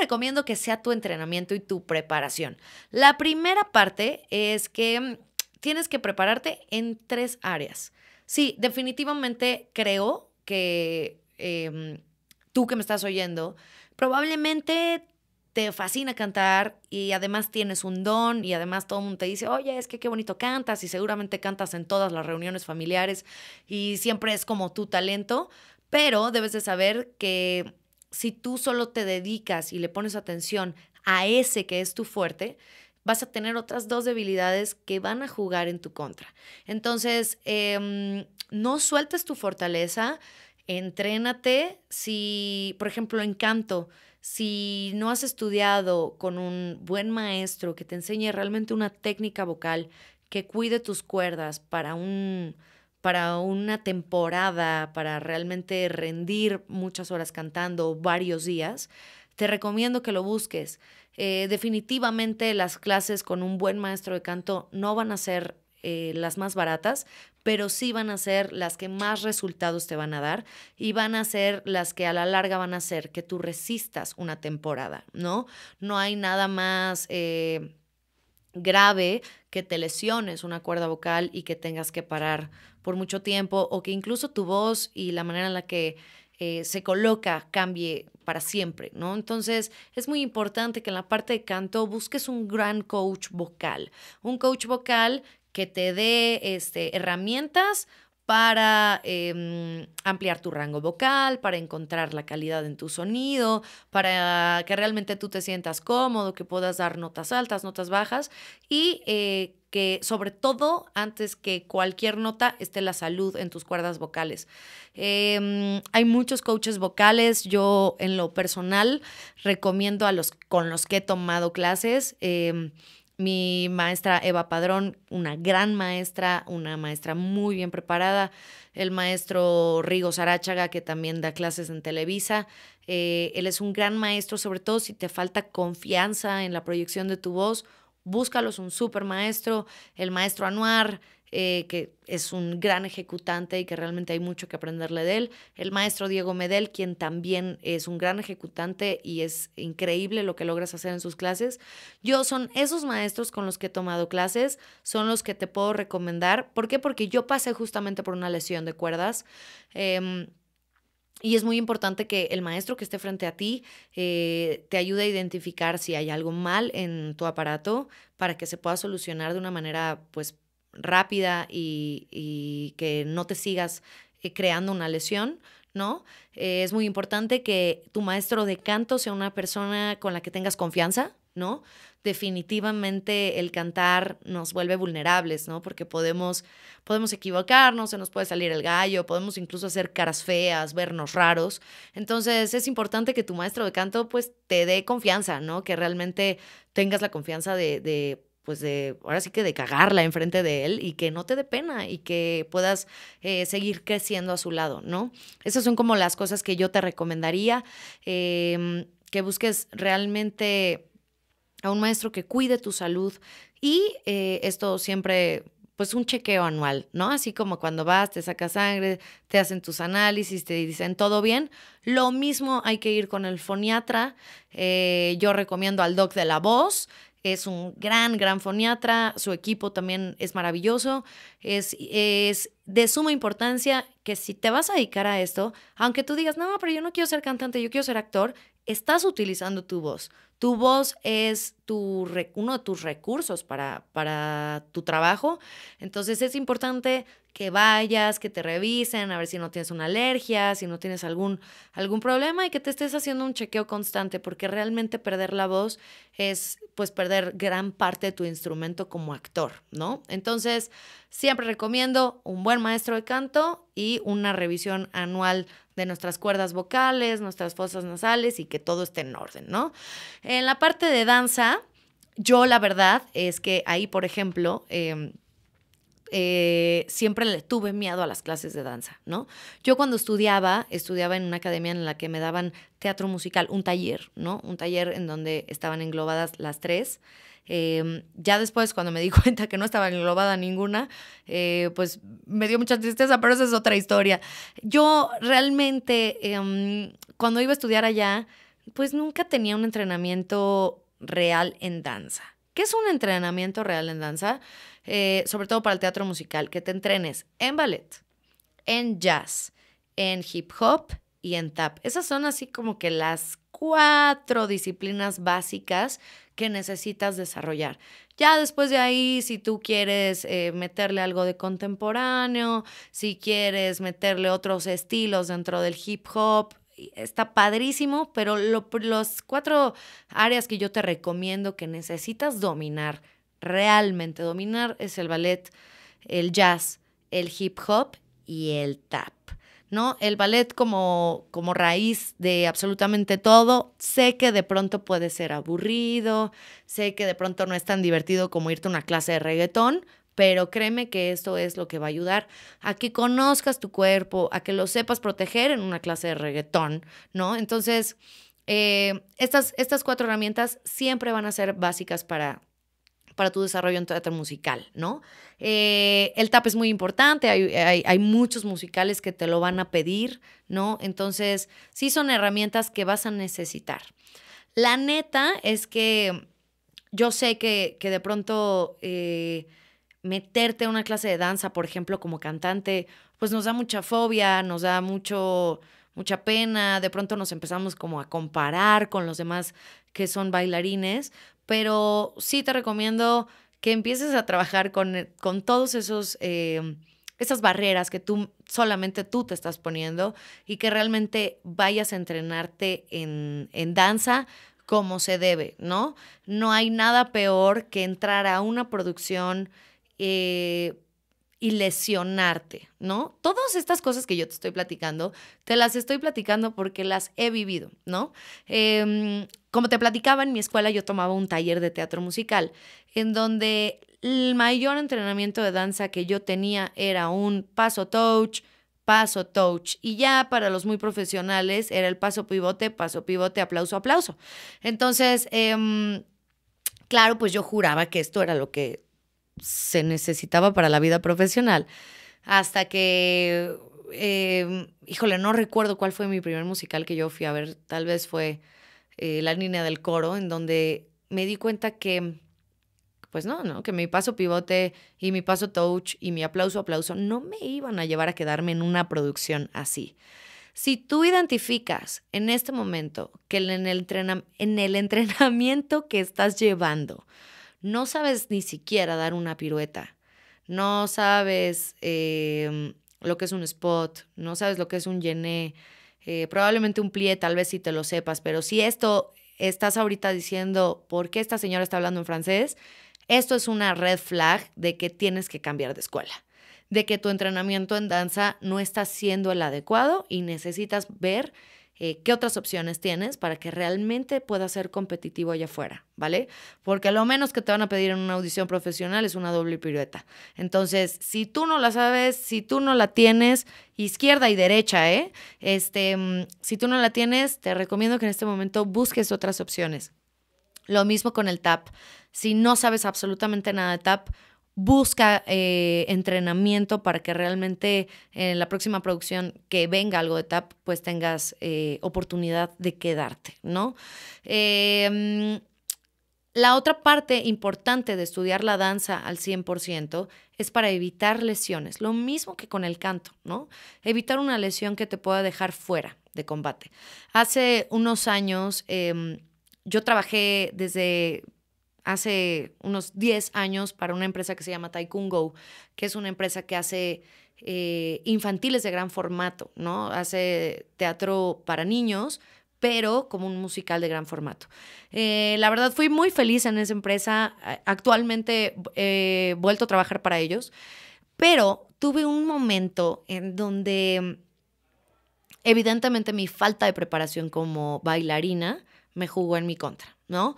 recomiendo que sea tu entrenamiento y tu preparación? La primera parte es que mm, tienes que prepararte en tres áreas. Sí, definitivamente creo que em, tú que me estás oyendo, probablemente te fascina cantar y además tienes un don y además todo el mundo te dice, oye, es que qué bonito cantas y seguramente cantas en todas las reuniones familiares y siempre es como tu talento, pero debes de saber que si tú solo te dedicas y le pones atención a ese que es tu fuerte, vas a tener otras dos debilidades que van a jugar en tu contra. Entonces, em, no sueltes tu fortaleza, entrénate. Si, por ejemplo, en canto, si no has estudiado con un buen maestro que te enseñe realmente una técnica vocal, que cuide tus cuerdas para un para una temporada, para realmente rendir muchas horas cantando varios días, te recomiendo que lo busques. Eh, definitivamente las clases con un buen maestro de canto no van a ser eh, las más baratas, pero sí van a ser las que más resultados te van a dar y van a ser las que a la larga van a hacer que tú resistas una temporada, ¿no? No hay nada más... Eh, grave que te lesiones una cuerda vocal y que tengas que parar por mucho tiempo o que incluso tu voz y la manera en la que eh, se coloca cambie para siempre, ¿no? Entonces es muy importante que en la parte de canto busques un gran coach vocal, un coach vocal que te dé este, herramientas para em, ampliar tu rango vocal, para encontrar la calidad en tu sonido, para que realmente tú te sientas cómodo, que puedas dar notas altas, notas bajas y eh, que sobre todo, antes que cualquier nota, esté la salud en tus cuerdas vocales. Em, hay muchos coaches vocales, yo en lo personal recomiendo a los con los que he tomado clases em, mi maestra Eva Padrón, una gran maestra, una maestra muy bien preparada, el maestro Rigo Saráchaga, que también da clases en Televisa. Eh, él es un gran maestro, sobre todo si te falta confianza en la proyección de tu voz, búscalos un super maestro, el maestro Anuar, eh, que es un gran ejecutante y que realmente hay mucho que aprenderle de él. El maestro Diego Medel, quien también es un gran ejecutante y es increíble lo que logras hacer en sus clases. Yo son esos maestros con los que he tomado clases, son los que te puedo recomendar. ¿Por qué? Porque yo pasé justamente por una lesión de cuerdas. Em, y es muy importante que el maestro que esté frente a ti eh, te ayude a identificar si hay algo mal en tu aparato para que se pueda solucionar de una manera pues rápida y, que no te sigas eh, creando una lesión, ¿no? Eh, es muy importante que tu maestro de canto sea una persona con la que tengas confianza, ¿no? Definitivamente el cantar nos vuelve vulnerables, ¿no? Porque podemos, podemos equivocarnos, se nos puede salir el gallo, podemos incluso hacer caras feas, vernos raros. Entonces es importante que tu maestro de canto pues te dé confianza, ¿no? Que realmente tengas la confianza de pues de, ahora sí que de cagarla enfrente de él y que no te dé pena y que puedas eh, seguir creciendo a su lado, ¿no? Esas son como las cosas que yo te recomendaría, em, que busques realmente a un maestro que cuide tu salud y eh, esto siempre pues un chequeo anual, ¿no? Así como cuando vas, te sacas sangre, te hacen tus análisis, te dicen todo bien. Lo mismo hay que ir con el foniatra. Eh, yo recomiendo al doc de la voz es un gran, gran foniatra, su equipo también es maravilloso, es, es de suma importancia que si te vas a dedicar a esto, aunque tú digas, no, pero yo no quiero ser cantante, yo quiero ser actor, estás utilizando tu voz. Tu voz es tu, uno de tus recursos para, para tu trabajo, entonces es importante que vayas, que te revisen, a ver si no tienes una alergia, si no tienes algún, algún problema y que te estés haciendo un chequeo constante, porque realmente perder la voz es pues perder gran parte de tu instrumento como actor, ¿no? Entonces, siempre recomiendo un buen maestro de canto y una revisión anual de nuestras cuerdas vocales, nuestras fosas nasales y que todo esté en orden, ¿no? En la parte de danza, yo la verdad es que ahí, por ejemplo, em, eh, siempre le tuve miedo a las clases de danza, ¿no? Yo cuando estudiaba, estudiaba en una academia en la que me daban teatro musical, un taller, ¿no? Un taller en donde estaban englobadas las tres. Em, ya después, cuando me di cuenta que no estaba englobada ninguna, eh, pues me dio mucha tristeza, pero esa es otra historia. Yo realmente, em, cuando iba a estudiar allá, pues nunca tenía un entrenamiento real en danza. ¿Qué es un entrenamiento real en danza? Eh, sobre todo para el teatro musical, que te entrenes en ballet, en jazz, en hip hop y en tap. Esas son así como que las cuatro disciplinas básicas que necesitas desarrollar. Ya después de ahí, si tú quieres eh, meterle algo de contemporáneo, si quieres meterle otros estilos dentro del hip hop, está padrísimo, pero los cuatro áreas que yo te recomiendo que necesitas dominar, realmente dominar, es el ballet, el jazz, el hip hop y el tap. ¿No? El ballet como, como raíz de absolutamente todo. Sé que de pronto puede ser aburrido, sé que de pronto no es tan divertido como irte a una clase de reggaetón, pero créeme que esto es lo que va a ayudar a que conozcas tu cuerpo, a que lo sepas proteger en una clase de reggaetón, ¿no? Entonces, eh, estas, estas cuatro herramientas siempre van a ser básicas para, para tu desarrollo en teatro musical, ¿no? Eh, el tap es muy importante, hay, muchos musicales que te lo van a pedir, ¿no? Entonces, sí son herramientas que vas a necesitar. La neta es que yo sé que, de pronto... Eh, meterte a una clase de danza, por ejemplo, como cantante, pues nos da mucha fobia, nos da mucho mucha pena, de pronto nos empezamos como a comparar con los demás que son bailarines, pero sí te recomiendo que empieces a trabajar con, eh, con todos esos... Eh, esas barreras que tú solamente tú te estás poniendo y que realmente vayas a entrenarte en, en danza como se debe, ¿no? No hay nada peor que entrar a una producción eh, y lesionarte, ¿no? Todas estas cosas que yo te estoy platicando, te las estoy platicando porque las he vivido, ¿no? Em, como te platicaba, en mi escuela yo tomaba un taller de teatro musical, en donde el mayor entrenamiento de danza que yo tenía era un paso touch, paso touch. Y ya para los muy profesionales era el paso pivote, paso pivote, aplauso, aplauso. Entonces, em, claro, pues yo juraba que esto era lo que se necesitaba para la vida profesional. Hasta que, em, híjole, no recuerdo cuál fue mi primer musical que yo fui a ver, tal vez fue eh, La Niña del Coro, en donde me di cuenta que, pues no, que mi paso pivote y mi paso touch y mi aplauso aplauso no me iban a llevar a quedarme en una producción así. Si tú identificas en este momento que en el entrenamiento que estás llevando, no sabes ni siquiera dar una pirueta, no sabes em, lo que es un spot, no sabes lo que es un llené, eh, probablemente un plié, tal vez si te lo sepas, pero si esto estás ahorita diciendo, ¿por qué esta señora está hablando en francés? Esto es una red flag de que tienes que cambiar de escuela, de que tu entrenamiento en danza no está siendo el adecuado y necesitas ver eh, qué otras opciones tienes para que realmente puedas ser competitivo allá afuera, ¿vale? Porque lo menos que te van a pedir en una audición profesional es una doble pirueta. Entonces, si tú no la sabes, si tú no la tienes, izquierda y derecha, ¿eh? Este, mm, si tú no la tienes, te recomiendo que en este momento busques otras opciones. Lo mismo con el TAP. Si no sabes absolutamente nada de TAP, busca eh, entrenamiento para que realmente en la próxima producción que venga algo de TAP, pues tengas eh, oportunidad de quedarte, ¿no? Em, la otra parte importante de estudiar la danza al 100% es para evitar lesiones, lo mismo que con el canto, ¿no? Evitar una lesión que te pueda dejar fuera de combate. Hace unos años em, yo trabajé desde hace unos 10 años para una empresa que se llama Tycoon Go, que es una empresa que hace eh, infantiles de gran formato, ¿no? Hace teatro para niños, pero como un musical de gran formato. Eh, la verdad, fui muy feliz en esa empresa. Actualmente he eh, vuelto a trabajar para ellos, pero tuve un momento en donde evidentemente mi falta de preparación como bailarina me jugó en mi contra, ¿no?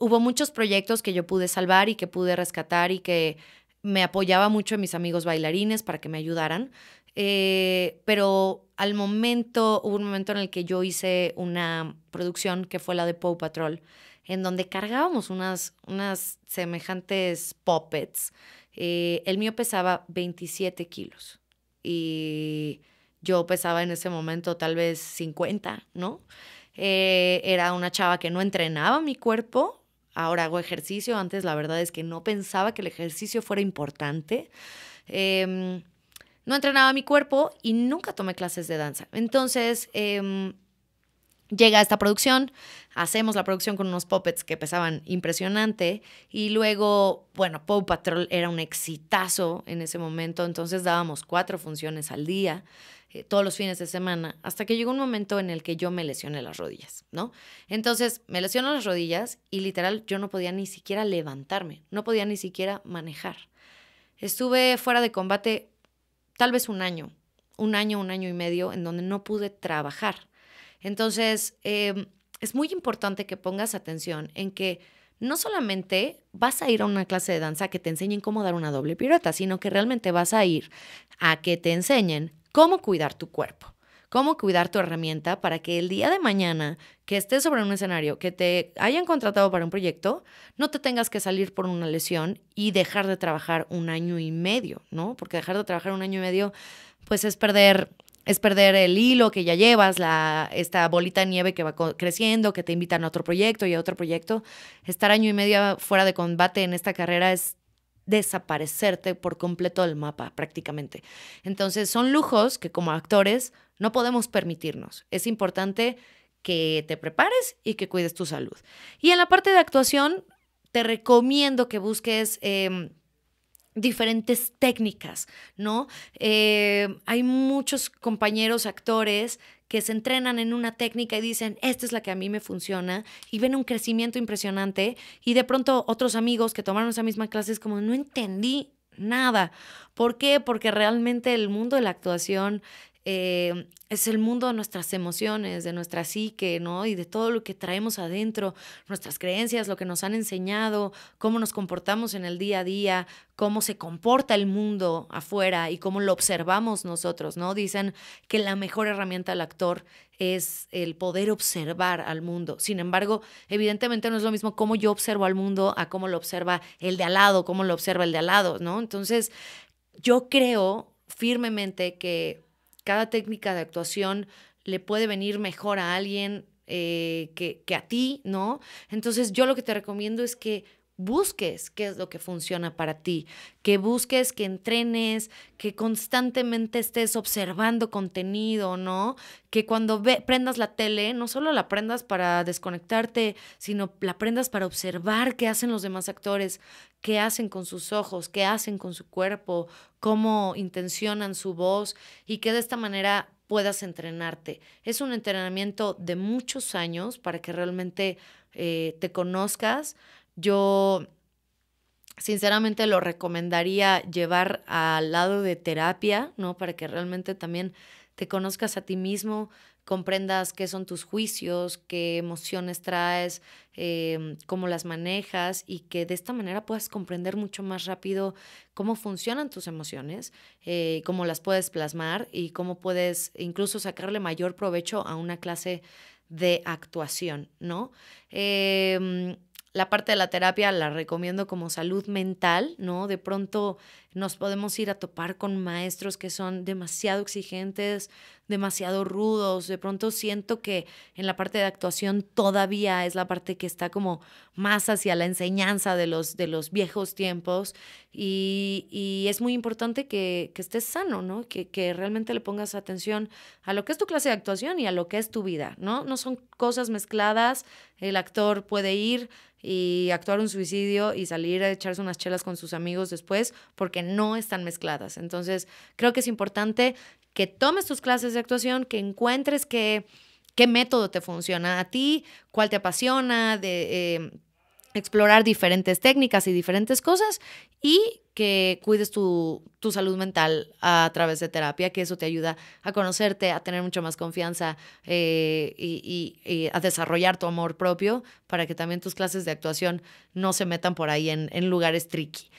hubo muchos proyectos que yo pude salvar y que pude rescatar y que me apoyaba mucho en mis amigos bailarines para que me ayudaran. Eh, pero al momento, hubo un momento en el que yo hice una producción que fue la de Pow Patrol, en donde cargábamos unas, unas semejantes puppets. Eh, el mío pesaba 27 kilos y yo pesaba en ese momento tal vez 50, ¿no? Eh, era una chava que no entrenaba mi cuerpo, ahora hago ejercicio. Antes la verdad es que no pensaba que el ejercicio fuera importante. Em, no entrenaba mi cuerpo y nunca tomé clases de danza. Entonces, em, llega esta producción, hacemos la producción con unos puppets que pesaban impresionante y luego, bueno, Pow Patrol era un exitazo en ese momento, entonces dábamos cuatro funciones al día, eh, todos los fines de semana, hasta que llegó un momento en el que yo me lesioné las rodillas, ¿no? Entonces me lesioné las rodillas y literal yo no podía ni siquiera levantarme, no podía ni siquiera manejar. Estuve fuera de combate tal vez un año, un año, un año y medio, en donde no pude trabajar entonces, em, es muy importante que pongas atención en que no solamente vas a ir a una clase de danza que te enseñen cómo dar una doble pirueta, sino que realmente vas a ir a que te enseñen cómo cuidar tu cuerpo cómo cuidar tu herramienta para que el día de mañana que estés sobre un escenario, que te hayan contratado para un proyecto, no te tengas que salir por una lesión y dejar de trabajar un año y medio, ¿no? Porque dejar de trabajar un año y medio, pues es perder es perder el hilo que ya llevas, la, esta bolita de nieve que va creciendo, que te invitan a otro proyecto y a otro proyecto. Estar año y medio fuera de combate en esta carrera es desaparecerte por completo del mapa prácticamente. Entonces son lujos que como actores no podemos permitirnos. Es importante que te prepares y que cuides tu salud. Y en la parte de actuación, te recomiendo que busques... Em, diferentes técnicas, ¿no? Eh, hay muchos compañeros actores que se entrenan en una técnica y dicen, esta es la que a mí me funciona, y ven un crecimiento impresionante, y de pronto otros amigos que tomaron esa misma clase es como, no entendí nada. ¿Por qué? Porque realmente el mundo de la actuación eh, es el mundo de nuestras emociones, de nuestra psique, ¿no? Y de todo lo que traemos adentro, nuestras creencias, lo que nos han enseñado, cómo nos comportamos en el día a día, cómo se comporta el mundo afuera y cómo lo observamos nosotros, ¿no? Dicen que la mejor herramienta del actor es el poder observar al mundo. Sin embargo, evidentemente no es lo mismo cómo yo observo al mundo a cómo lo observa el de al lado, cómo lo observa el de al lado, ¿no? Entonces, yo creo firmemente que cada técnica de actuación le puede venir mejor a alguien eh, que a ti, ¿no? Entonces yo lo que te recomiendo es que busques qué es lo que funciona para ti, que busques, que entrenes, que constantemente estés observando contenido, ¿no? Que cuando prendas la tele, no solo la prendas para desconectarte, sino la prendas para observar qué hacen los demás actores, qué hacen con sus ojos, qué hacen con su cuerpo, cómo intencionan su voz y que de esta manera puedas entrenarte. Es un entrenamiento de muchos años para que realmente eh, te conozcas, yo sinceramente lo recomendaría llevar al lado de terapia, ¿no? Para que realmente también te conozcas a ti mismo, comprendas qué son tus juicios, qué emociones traes, em, cómo las manejas y que de esta manera puedas comprender mucho más rápido cómo funcionan tus emociones, eh, cómo las puedes plasmar y cómo puedes incluso sacarle mayor provecho a una clase de actuación, ¿no? Eh, la parte de la terapia la recomiendo como salud mental, ¿no? De pronto nos podemos ir a topar con maestros que son demasiado exigentes, demasiado rudos. De pronto siento que en la parte de actuación todavía es la parte que está como más hacia la enseñanza de los, de los viejos tiempos. Y, es muy importante que, estés sano, ¿no? Que, que, realmente le pongas atención a lo que es tu clase de actuación y a lo que es tu vida, ¿no? No son cosas mezcladas. El actor puede ir y actuar un suicidio y salir a echarse unas chelas con sus amigos después porque no están mezcladas. Entonces, creo que es importante que tomes tus clases de actuación, que encuentres qué, qué método te funciona a ti, cuál te apasiona, de em, explorar diferentes técnicas y diferentes cosas y que cuides tu, salud mental a través de terapia, que eso te ayuda a conocerte, a tener mucho más confianza eh, y, a desarrollar tu amor propio para que también tus clases de actuación no se metan por ahí en, en lugares tricky.